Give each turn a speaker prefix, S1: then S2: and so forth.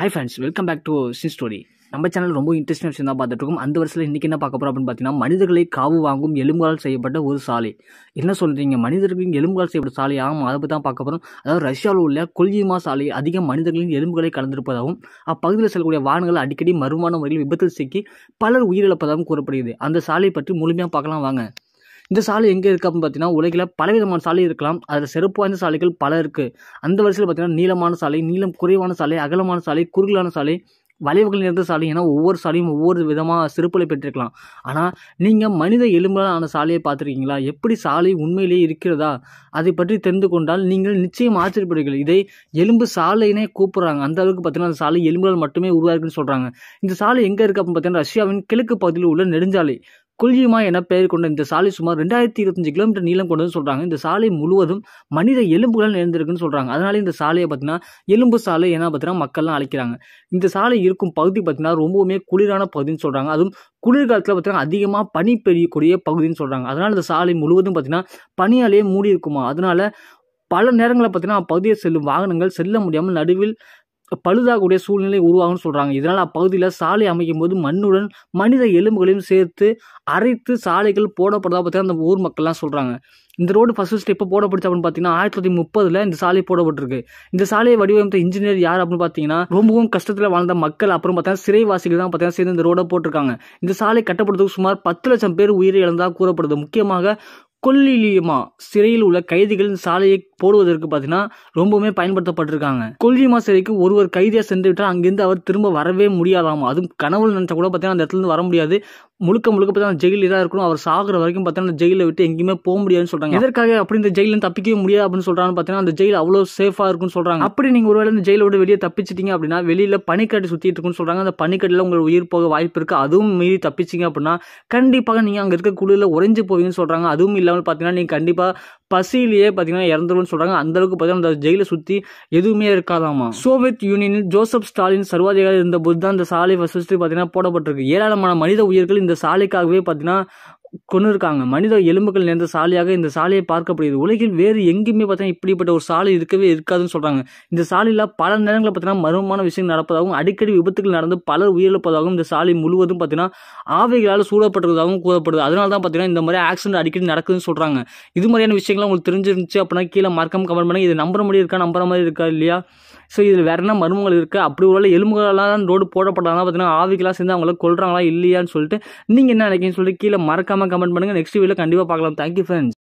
S1: high friends welcome back to சின் story நம்ம channel ரொம்ப இன்ட்ரெஸ்டிங் விஷயம் தான் பார்த்துட்டு இருக்கோம் அந்த வருஷத்தில் இன்றைக்கி என்ன பார்க்க போகிறோம் அப்படின்னு பார்த்தீங்கன்னா மனிதர்களை காவு வாங்கும் எலும்பால் செய்யப்பட்ட ஒரு சாலை என்ன சொல்கிறீங்க மனிதர்களின் எலும்புகள் செய்யப்பட்ட சாலை ஆகும் அதை தான் பார்க்க போகிறோம் அதாவது ரஷ்யாவில் உள்ள கொல்ஜிமா சாலை அதிக மனிதர்களின் எலும்புகளை கலந்திருப்பதாகவும் அப்பகுதியில் செல்லக்கூடிய வாகனங்கள் அடிக்கடி மறுமான முறையில் விபத்தில் சிக்கி பலர் உயிரிழப்பதாகவும் கூறப்படுகிறது அந்த சாலை பற்றி முழுமையாக பார்க்கலாம் வாங்க இந்த சாலை எங்கே இருக்குது அப்படின்னு பார்த்தீங்கன்னா உலகில் பலவிதமான சாலை இருக்கலாம் அதில் சிறப்பு வாய்ந்த சாலைகள் பல இருக்குது அந்த வரிசையில் பார்த்தீங்கன்னா நீளமான சாலை நீளம் குறைவான சாலை அகலமான சாலை குறுகலான சாலை வளைவுகள் நிறைந்த சாலை ஏன்னா ஒவ்வொரு சாலையும் ஒவ்வொரு விதமாக சிறப்புகளை பெற்றிருக்கலாம் ஆனால் நீங்கள் மனித எலும்பலான சாலையை பார்த்துருக்கீங்களா எப்படி சாலை உண்மையிலேயே இருக்கிறதா அதை பற்றி தெரிந்து கொண்டால் நீங்கள் நிச்சயம் ஆச்சரியப்படுவீர்கள் இதை எலும்பு சாலையினே கூப்பிட்றாங்க அந்த அளவுக்கு பார்த்தீங்கன்னா அந்த சாலை எலும்புகள் மட்டுமே உருவாயிருக்குன்னு சொல்கிறாங்க இந்த சாலை எங்கே இருக்குது அப்படின்னு பார்த்தீங்கன்னா ரஷ்யாவின் கிழக்கு பகுதியில் உள்ள நெடுஞ்சாலை குல்யுமா என பெயர் கொண்ட இந்த சாலை சுமார் ரெண்டாயிரத்தி இருபத்தஞ்சு கிலோமீட்டர் நீளம் கொண்டதுன்னு சொல்கிறாங்க இந்த சாலை முழுவதும் மனித எலும்புகள் நிறைந்திருக்குன்னு சொல்கிறாங்க அதனால இந்த சாலையை பார்த்தீங்கன்னா எலும்பு சாலை என்ன பார்த்தீங்கன்னா மக்கள்லாம் அழைக்கிறாங்க இந்த சாலை இருக்கும் பகுதி பார்த்தீங்கன்னா ரொம்பவுமே குளிரான பகுதின்னு சொல்கிறாங்க அதுவும் குளிர்காலத்தில் பார்த்தீங்கன்னா அதிகமாக பனி பெய்யக்கூடிய பகுதின்னு சொல்கிறாங்க அதனால் இந்த சாலை முழுவதும் பார்த்தீங்கன்னா பனியாலேயே மூடி இருக்குமா அதனால் பல நேரங்களில் பார்த்தீங்கன்னா அப்பகுதியை செல்லும் வாகனங்கள் செல்ல முடியாமல் நடுவில் பழுதாகக்கூடிய சூழ்நிலை உருவாகும்னு சொல்கிறாங்க இதனால் அப்பகுதியில் சாலை அமைக்கும் போது மண்ணுடன் மனித எலும்புகளையும் சேர்த்து அரைத்து சாலைகள் போடப்படுறதா பார்த்தீங்கன்னா அந்த ஊர் மக்கள்லாம் சொல்கிறாங்க இந்த ரோடு ஃபஸ்ட் ஃபஸ்ட்டு இப்போ போடப்படுச்சு அப்படின்னு பார்த்தீங்கன்னா ஆயிரத்தி தொள்ளாயிரத்தி முப்பதில் இந்த சாலை போடப்பட்டிருக்கு இந்த சாலையை வடிவமைத்த இன்ஜினியர் யார் அப்படின்னு பார்த்தீங்கன்னா ரொம்பவும் கஷ்டத்தில் வாழ்ந்த மக்கள் அப்புறம் பார்த்தீங்கன்னா சிறைவாசிகள் தான் பார்த்தீங்கன்னா சேர்ந்து இந்த ரோடை போட்டிருக்காங்க இந்த சாலை கட்டப்படுறதுக்கு சுமார் பத்து லட்சம் பேர் உயிரை இழந்தால் கூறப்படுது முக்கியமாக கொல்லிலியமா சிறையில் உள்ள கைதிகளின் சாலையை போடுவதற்கு பார்த்தீங்கன்னா ரொம்பவுமே பயன்படுத்தப்பட்டிருக்காங்க கொல்லிமா சிறைக்கு ஒருவர் கைதியாக சென்று விட்டால் அங்கிருந்து அவர் திரும்ப வரவே முடியாதாமா அதுவும் கனவு நினைச்சா கூட பார்த்தீங்கன்னா அந்த இருந்து வர முடியாது முழுக்க முழுக்க பார்த்தீங்கன்னா ஜெயிலில் தான் இருக்கணும் அவர் சாகிற வரைக்கும் பார்த்தீங்கன்னா ஜெயிலில் விட்டு எங்கேயுமே போக முடியாதுன்னு சொல்கிறாங்க எதற்காக அப்படி இந்த ஜெயிலில் தப்பிக்கவே முடியாது அப்படின்னு சொல்கிறாங்கன்னு பார்த்தீங்கன்னா அந்த ஜெயில் அவ்வளோ சேஃபாக இருக்கும்னு சொல்கிறாங்க அப்படி நீங்கள் ஒருவேளை இந்த ஜெயிலோட வெளியே தப்பிச்சிட்டிங்க அப்படின்னா வெளியில் பனிக்கட்டு சுற்றிட்டு இருக்குன்னு சொல்கிறாங்க அந்த பனிக்கட்டில் உங்களுக்கு உயிர் போக வாய்ப்பு இருக்குது அதுவும் மீறி தப்பிச்சிங்க அப்படின்னா கண்டிப்பாக நீங்கள் அங்கே இருக்க குழுவில் உறைஞ்சு போவீங்கன்னு சொல்கிறாங்க அதுவும் இல்லை இல்லாமல் பார்த்தீங்கன்னா நீங்கள் கண்டிப்பாக பசியிலேயே பார்த்தீங்கன்னா இறந்துருன்னு சொல்கிறாங்க அந்தளவுக்கு பார்த்தீங்கன்னா அந்த ஜெயிலை சுற்றி எதுவுமே இருக்காதாமா சோவியத் யூனியனில் ஜோசப் ஸ்டாலின் சர்வாதிகாரி இருந்த தான் இந்த சாலை வசதி பார்த்தீங்கன்னா போடப்பட்டிருக்கு ஏராளமான மனித உயிர்கள் இந்த சாலைக்காகவே பார்த்தீங்கன்னா கொண்டு இருக்காங்க மனித எலும்புகள் நேர்ந்த சாலையாக இந்த சாலையை பார்க்கப்படுகிறது உலகில் வேறு எங்கேயுமே பார்த்தீங்கன்னா இப்படிப்பட்ட ஒரு சாலை இருக்கவே இருக்காதுன்னு சொல்கிறாங்க இந்த சாலையில் பல நேரங்களில் பார்த்தீங்கன்னா மர்மமான விஷயங்கள் நடப்பதாகவும் அடிக்கடி விபத்துகள் நடந்து பலர் உயிரிழப்பதாகவும் இந்த சாலை முழுவதும் பார்த்தீங்கன்னா ஆவைகளால் சூழப்பட்டிருப்பதாகவும் கூறப்படுது அதனால தான் பார்த்தீங்கன்னா இந்த மாதிரி ஆக்சிடென்ட் அடிக்கடி நடக்குதுன்னு சொல்கிறாங்க இது மாதிரியான விஷயங்கள்லாம் உங்களுக்கு தெரிஞ்சிருந்துச்சு அப்படின்னா கீழே மறக்காம கமெண்ட் பண்ணி இது நம்புற மாதிரி இருக்கா நம்புற மாதிரி இருக்கா இல்லையா ஸோ இதில் வேறு என்ன மர்மங்கள் இருக்குது அப்படி ஒரு எலும்புகளெல்லாம் ரோடு போடப்படாதான் பார்த்தீங்கன்னா ஆவிக்கெல்லாம் சேர்ந்து அவங்கள கொள்றாங்களா இல்லையான்னு சொல்லிட்டு நீங்கள் என்ன நினைக்கிறீங்கன்னு சொல்லிட்டு கீழே மறக்காமல் கமெண்ட் பண்ணுங்கள் நெக்ஸ்ட் வீடியோ கண்டிப்பாக பார்க்கலாம் தேங்க்யூ ஃப்ரெண்ட்ஸ்